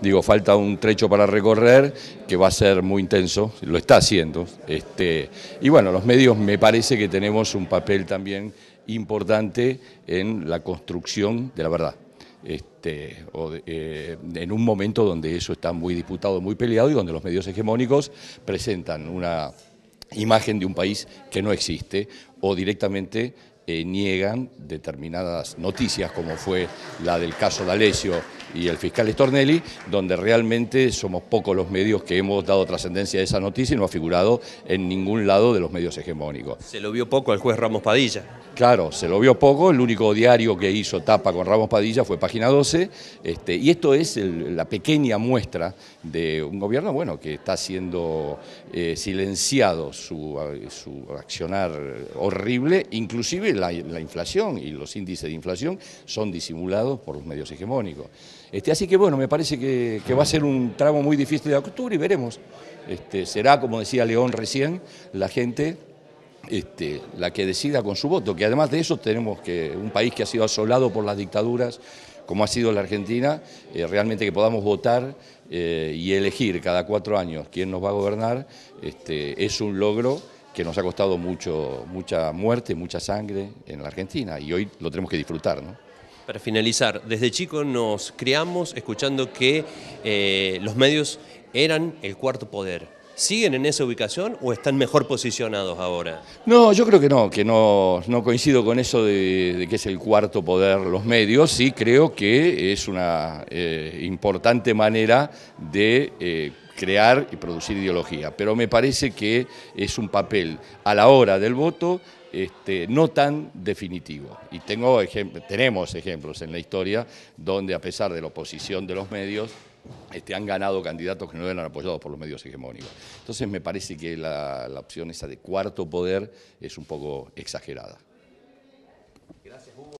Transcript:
Digo, falta un trecho para recorrer que va a ser muy intenso, lo está haciendo. Este, y bueno, los medios me parece que tenemos un papel también importante en la construcción de la verdad. Este, eh, en un momento donde eso está muy disputado, muy peleado y donde los medios hegemónicos presentan una imagen de un país que no existe o directamente eh, niegan determinadas noticias, como fue la del caso de y el fiscal Stornelli, donde realmente somos pocos los medios que hemos dado trascendencia a esa noticia y no ha figurado en ningún lado de los medios hegemónicos. Se lo vio poco al juez Ramos Padilla. Claro, se lo vio poco, el único diario que hizo tapa con Ramos Padilla fue Página 12, este, y esto es la pequeña muestra de un gobierno bueno, que está siendo eh, silenciado su, eh, su accionar horrible, inclusive la, inflación y los índices de inflación son disimulados por los medios hegemónicos. Este, así que bueno, me parece que, va a ser un tramo muy difícil de octubre y veremos. Este, será, como decía León recién, la gente este, la que decida con su voto, que además de eso tenemos que un país que ha sido asolado por las dictaduras, como ha sido la Argentina, eh, realmente que podamos votar eh, y elegir cada cuatro años quién nos va a gobernar, este, es un logro que nos ha costado mucho, mucha muerte, mucha sangre en la Argentina y hoy lo tenemos que disfrutar. ¿no? Para finalizar, desde chico nos criamos escuchando que eh, los medios eran el cuarto poder. ¿Siguen en esa ubicación o están mejor posicionados ahora? No, yo creo que no, que no, coincido con eso de, que es el cuarto poder los medios. Sí creo que es una eh, importante manera de eh, crear y producir ideología. Pero me parece que es un papel a la hora del voto este, no tan definitivo. Y tengo tenemos ejemplos en la historia donde a pesar de la oposición de los medios, este, han ganado candidatos que no eran apoyados por los medios hegemónicos. Entonces me parece que la, opción esa de cuarto poder es un poco exagerada. Gracias,